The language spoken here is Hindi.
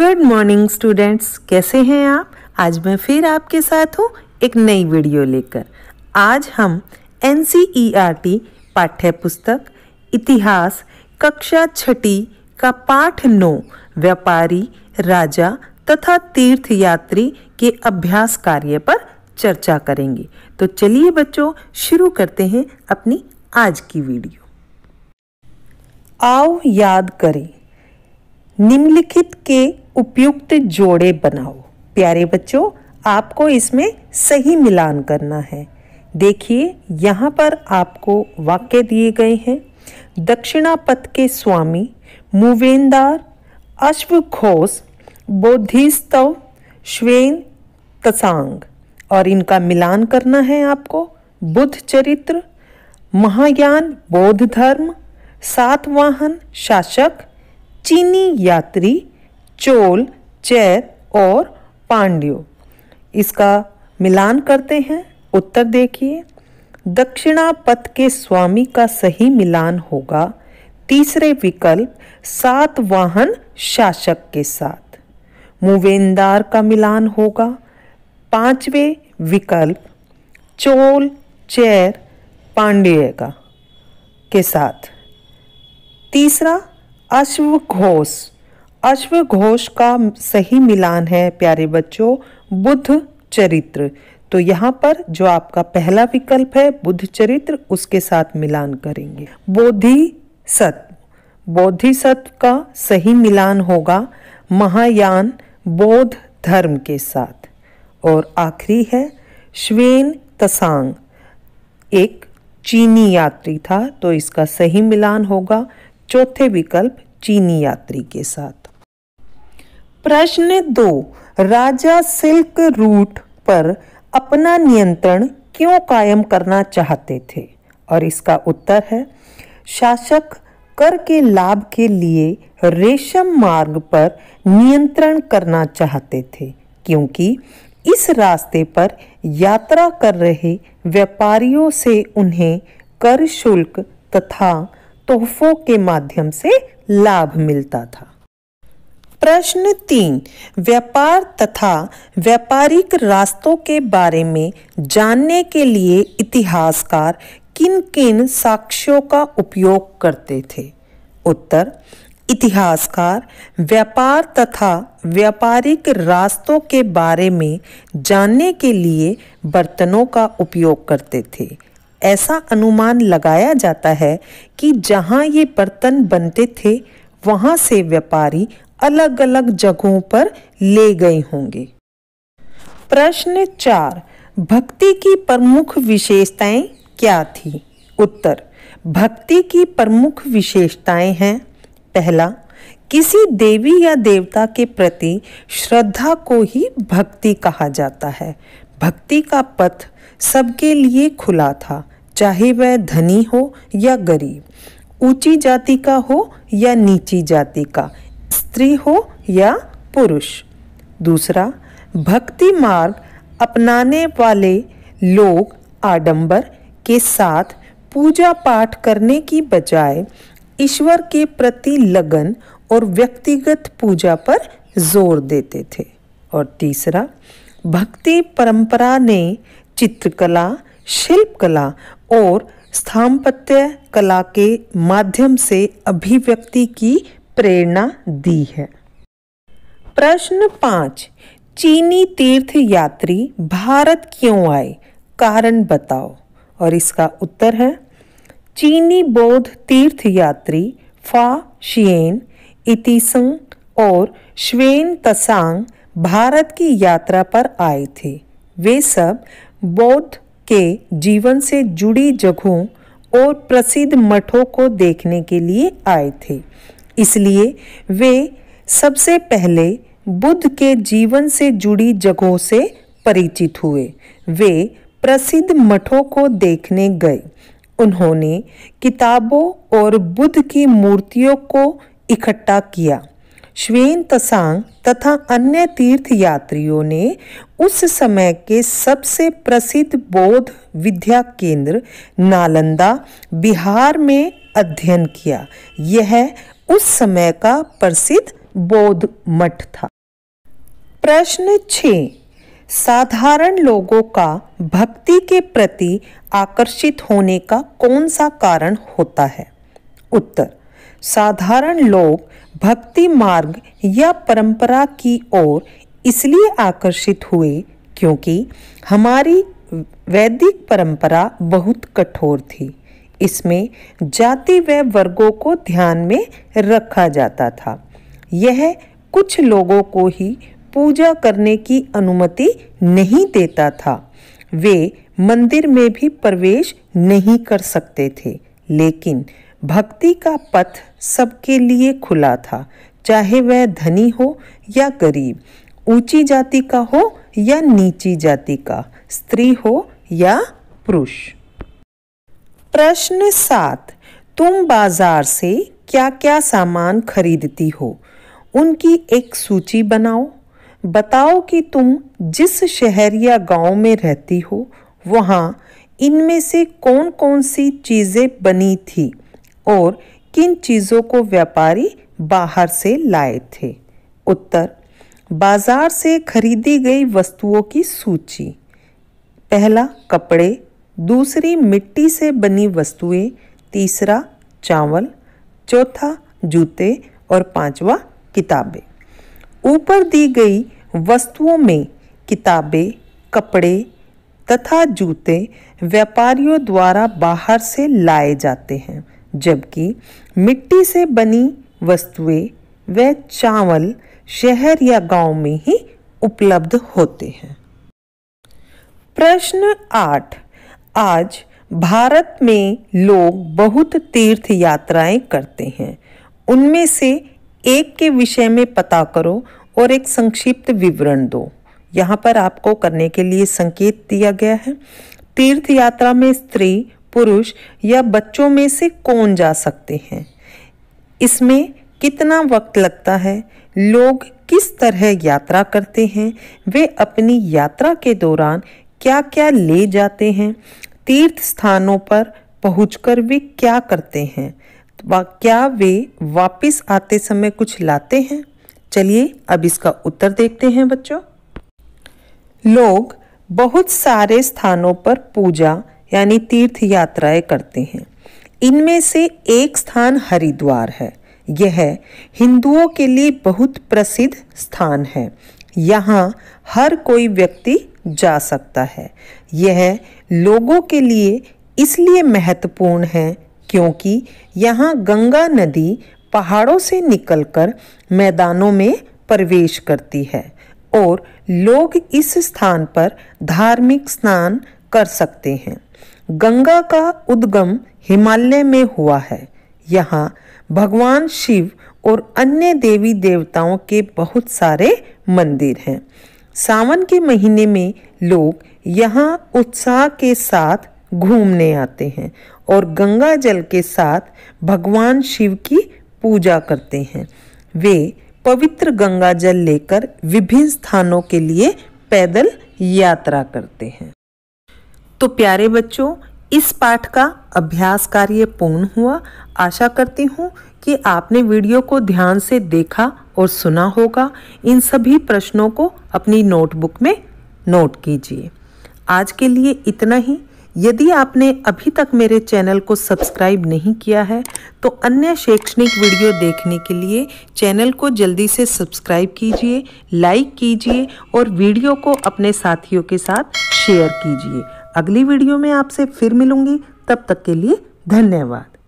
गुड मॉर्निंग स्टूडेंट्स कैसे हैं आप आज मैं फिर आपके साथ हूँ एक नई वीडियो लेकर आज हम एन e पाठ्य पुस्तक इतिहास कक्षा छठी का पाठ नौ व्यापारी राजा तथा तीर्थ यात्री के अभ्यास कार्य पर चर्चा करेंगे तो चलिए बच्चों शुरू करते हैं अपनी आज की वीडियो आओ याद करें निम्नलिखित के उपयुक्त जोड़े बनाओ प्यारे बच्चों आपको इसमें सही मिलान करना है देखिए यहाँ पर आपको वाक्य दिए गए हैं दक्षिणा पथ के स्वामी मुवेंदार अश्व घोष बोधिस्तव श्वेन तसांग और इनका मिलान करना है आपको बुद्ध चरित्र महायान बौद्ध धर्म सातवाहन शासक चीनी यात्री चोल चैर और पांड्यो इसका मिलान करते हैं उत्तर देखिए दक्षिणा पथ के स्वामी का सही मिलान होगा तीसरे विकल्प सात वाहन शासक के साथ मुवेंदार का मिलान होगा पांचवे विकल्प चोल चैर पांड्य का के साथ तीसरा अश्व घोष अश्व घोष का सही मिलान है प्यारे बच्चों बुद्ध चरित्र तो यहाँ पर जो आपका पहला विकल्प है बुद्ध चरित्र उसके साथ मिलान करेंगे बोधि सत्व बोधि सत्व का सही मिलान होगा महायान बोध धर्म के साथ और आखिरी है श्वेन तसांग एक चीनी यात्री था तो इसका सही मिलान होगा चौथे विकल्प चीनी यात्री के साथ प्रश्न दो राजा सिल्क रूट पर अपना नियंत्रण क्यों कायम करना चाहते थे और इसका उत्तर है शासक कर के लाभ के लिए रेशम मार्ग पर नियंत्रण करना चाहते थे क्योंकि इस रास्ते पर यात्रा कर रहे व्यापारियों से उन्हें कर शुल्क तथा तोहफों के माध्यम से लाभ मिलता था प्रश्न तीन व्यापार तथा व्यापारिक रास्तों के बारे में जानने के लिए इतिहासकार किन किन साक्ष्यों का उपयोग करते थे उत्तर इतिहासकार व्यापार तथा व्यापारिक रास्तों के बारे में जानने के लिए बर्तनों का उपयोग करते थे ऐसा अनुमान लगाया जाता है कि जहाँ ये बर्तन बनते थे वहाँ से व्यापारी अलग अलग जगहों पर ले गए होंगे प्रश्न चार भक्ति की प्रमुख विशेषताएं क्या थी उत्तर भक्ति की प्रमुख विशेषताएं हैं पहला किसी देवी या देवता के प्रति श्रद्धा को ही भक्ति कहा जाता है भक्ति का पथ सबके लिए खुला था चाहे वह धनी हो या गरीब ऊंची जाति का हो या नीची जाति का स्त्री हो या पुरुष दूसरा भक्ति मार्ग अपनाने वाले लोग आडंबर के साथ पूजा पाठ करने की बजाय ईश्वर के प्रति लगन और व्यक्तिगत पूजा पर जोर देते थे और तीसरा भक्ति परंपरा ने चित्रकला शिल्पकला और स्थापत्य कला के माध्यम से अभिव्यक्ति की प्रेरणा दी है प्रश्न पांच चीनी तीर्थ यात्री भारत क्यों आए कारण बताओ और इसका उत्तर है चीनी बौद्ध तीर्थ यात्री फा शियन इतिसंग और श्वेन तसांग भारत की यात्रा पर आए थे वे सब बौद्ध के जीवन से जुड़ी जगहों और प्रसिद्ध मठों को देखने के लिए आए थे इसलिए वे सबसे पहले बुद्ध के जीवन से जुड़ी जगहों से परिचित हुए वे प्रसिद्ध मठों को देखने गए उन्होंने किताबों और बुद्ध की मूर्तियों को इकट्ठा किया श्वेन तसांग तथा अन्य तीर्थ यात्रियों ने उस समय के सबसे प्रसिद्ध बौद्ध विद्या केंद्र नालंदा बिहार में अध्ययन किया यह उस समय का प्रसिद्ध बौद्ध मठ था प्रश्न छ साधारण लोगों का भक्ति के प्रति आकर्षित होने का कौन सा कारण होता है उत्तर साधारण लोग भक्ति मार्ग या परंपरा की ओर इसलिए आकर्षित हुए क्योंकि हमारी वैदिक परंपरा बहुत कठोर थी इसमें जाति व वर्गों को ध्यान में रखा जाता था यह कुछ लोगों को ही पूजा करने की अनुमति नहीं देता था वे मंदिर में भी प्रवेश नहीं कर सकते थे लेकिन भक्ति का पथ सबके लिए खुला था चाहे वह धनी हो या गरीब ऊंची जाति का हो या नीची जाति का स्त्री हो या पुरुष प्रश्न सात तुम बाजार से क्या क्या सामान खरीदती हो उनकी एक सूची बनाओ बताओ कि तुम जिस शहर या गांव में रहती हो वहाँ इनमें से कौन कौन सी चीज़ें बनी थी और किन चीज़ों को व्यापारी बाहर से लाए थे उत्तर बाजार से खरीदी गई वस्तुओं की सूची पहला कपड़े दूसरी मिट्टी से बनी वस्तुएं, तीसरा चावल चौथा जूते और पांचवा किताबें ऊपर दी गई वस्तुओं में किताबें कपड़े तथा जूते व्यापारियों द्वारा बाहर से लाए जाते हैं जबकि मिट्टी से बनी वस्तुएं व चावल शहर या गांव में ही उपलब्ध होते हैं प्रश्न आठ आज भारत में लोग बहुत तीर्थ यात्राएं करते हैं उनमें से एक के विषय में पता करो और एक संक्षिप्त विवरण दो यहाँ पर आपको करने के लिए संकेत दिया गया है तीर्थ यात्रा में स्त्री पुरुष या बच्चों में से कौन जा सकते हैं इसमें कितना वक्त लगता है लोग किस तरह यात्रा करते हैं वे अपनी यात्रा के दौरान क्या क्या ले जाते हैं तीर्थ स्थानों पर पहुंचकर वे क्या करते हैं क्या वे वापस आते समय कुछ लाते हैं चलिए अब इसका उत्तर देखते हैं बच्चों लोग बहुत सारे स्थानों पर पूजा यानी तीर्थ यात्राएं करते हैं इनमें से एक स्थान हरिद्वार है यह हिंदुओं के लिए बहुत प्रसिद्ध स्थान है यहाँ हर कोई व्यक्ति जा सकता है यह लोगों के लिए इसलिए महत्वपूर्ण है क्योंकि यहाँ गंगा नदी पहाड़ों से निकलकर मैदानों में प्रवेश करती है और लोग इस स्थान पर धार्मिक स्नान कर सकते हैं गंगा का उद्गम हिमालय में हुआ है यहाँ भगवान शिव और अन्य देवी देवताओं के बहुत सारे मंदिर हैं सावन के महीने में लोग यहाँ उत्साह के साथ घूमने आते हैं और गंगा जल के साथ भगवान शिव की पूजा करते हैं वे पवित्र गंगा जल लेकर विभिन्न स्थानों के लिए पैदल यात्रा करते हैं तो प्यारे बच्चों इस पाठ का अभ्यास कार्य पूर्ण हुआ आशा करती हूँ कि आपने वीडियो को ध्यान से देखा और सुना होगा इन सभी प्रश्नों को अपनी नोटबुक में नोट कीजिए आज के लिए इतना ही यदि आपने अभी तक मेरे चैनल को सब्सक्राइब नहीं किया है तो अन्य शैक्षणिक वीडियो देखने के लिए चैनल को जल्दी से सब्सक्राइब कीजिए लाइक कीजिए और वीडियो को अपने साथियों के साथ शेयर कीजिए अगली वीडियो में आपसे फिर मिलूंगी तब तक के लिए धन्यवाद